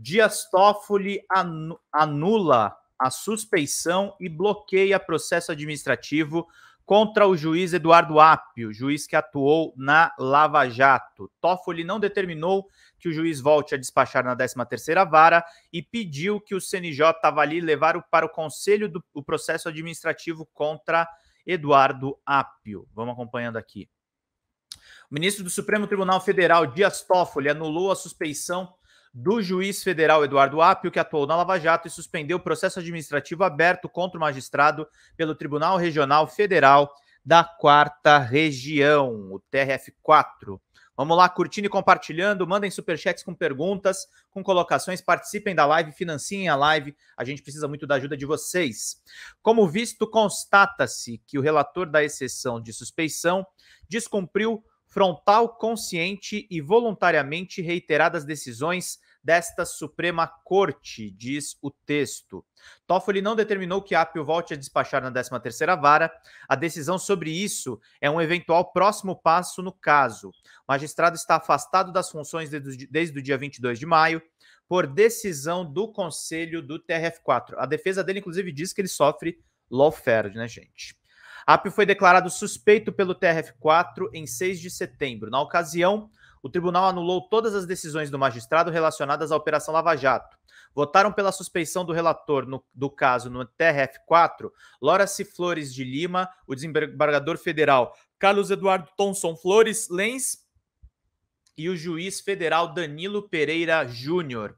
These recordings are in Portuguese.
Dias Toffoli anula a suspeição e bloqueia processo administrativo contra o juiz Eduardo Apio, juiz que atuou na Lava Jato. Toffoli não determinou que o juiz volte a despachar na 13ª Vara e pediu que o CNJ avalie levar para o conselho do, o processo administrativo contra Eduardo Apio. Vamos acompanhando aqui. O ministro do Supremo Tribunal Federal, Dias Toffoli, anulou a suspeição do juiz federal Eduardo Apio, que atuou na Lava Jato e suspendeu o processo administrativo aberto contra o magistrado pelo Tribunal Regional Federal da Quarta Região, o TRF4. Vamos lá, curtindo e compartilhando, mandem superchats com perguntas, com colocações, participem da live, financiem a live, a gente precisa muito da ajuda de vocês. Como visto, constata-se que o relator da exceção de suspeição descumpriu frontal, consciente e voluntariamente reiteradas decisões desta Suprema Corte, diz o texto. Toffoli não determinou que Apio volte a despachar na 13ª vara. A decisão sobre isso é um eventual próximo passo no caso. O magistrado está afastado das funções desde o dia 22 de maio por decisão do Conselho do TRF4. A defesa dele inclusive diz que ele sofre lawfare, né, gente? Apio foi declarado suspeito pelo TRF4 em 6 de setembro. Na ocasião, o tribunal anulou todas as decisões do magistrado relacionadas à Operação Lava Jato. Votaram pela suspeição do relator no, do caso no TRF4, Lora Flores de Lima, o desembargador federal Carlos Eduardo Thomson Flores Lens e o juiz federal Danilo Pereira Júnior.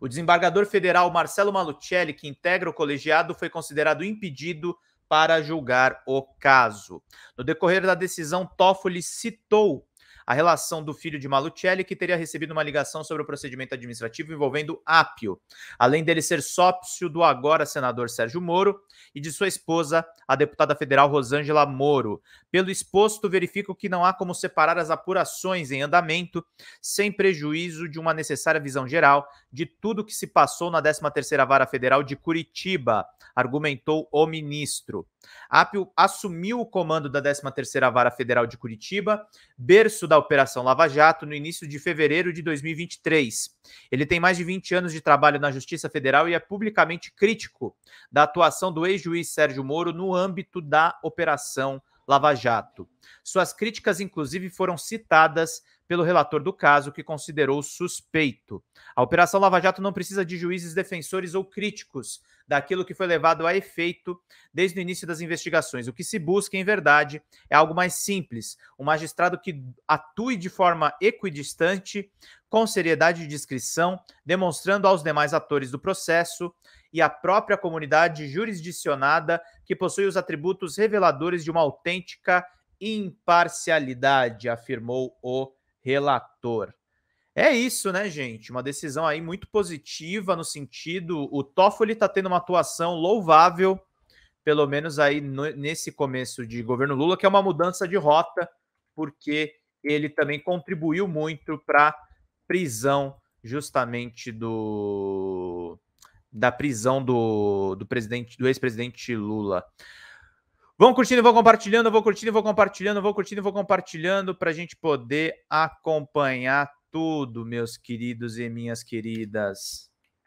O desembargador federal Marcelo Malucelli, que integra o colegiado, foi considerado impedido para julgar o caso. No decorrer da decisão, Toffoli citou a relação do filho de Malucelli, que teria recebido uma ligação sobre o procedimento administrativo envolvendo Apio, além dele ser sócio do agora senador Sérgio Moro e de sua esposa, a deputada federal Rosângela Moro. Pelo exposto, verifico que não há como separar as apurações em andamento, sem prejuízo de uma necessária visão geral de tudo o que se passou na 13ª Vara Federal de Curitiba, argumentou o ministro. Apio assumiu o comando da 13ª Vara Federal de Curitiba, berço da da Operação Lava Jato no início de fevereiro de 2023. Ele tem mais de 20 anos de trabalho na Justiça Federal e é publicamente crítico da atuação do ex-juiz Sérgio Moro no âmbito da Operação Lava Jato. Suas críticas, inclusive, foram citadas pelo relator do caso, que considerou suspeito. A Operação Lava Jato não precisa de juízes defensores ou críticos daquilo que foi levado a efeito desde o início das investigações. O que se busca, em verdade, é algo mais simples: um magistrado que atue de forma equidistante, com seriedade e discrição, demonstrando aos demais atores do processo e a própria comunidade jurisdicionada, que possui os atributos reveladores de uma autêntica imparcialidade, afirmou o relator. É isso, né, gente? Uma decisão aí muito positiva no sentido. O Toffoli está tendo uma atuação louvável, pelo menos aí no, nesse começo de governo Lula, que é uma mudança de rota, porque ele também contribuiu muito para prisão justamente do da prisão do, do presidente, do ex-presidente Lula. Vão curtindo, vão compartilhando, vão curtindo, vão compartilhando, vão curtindo, vão compartilhando para a gente poder acompanhar tudo, meus queridos e minhas queridas.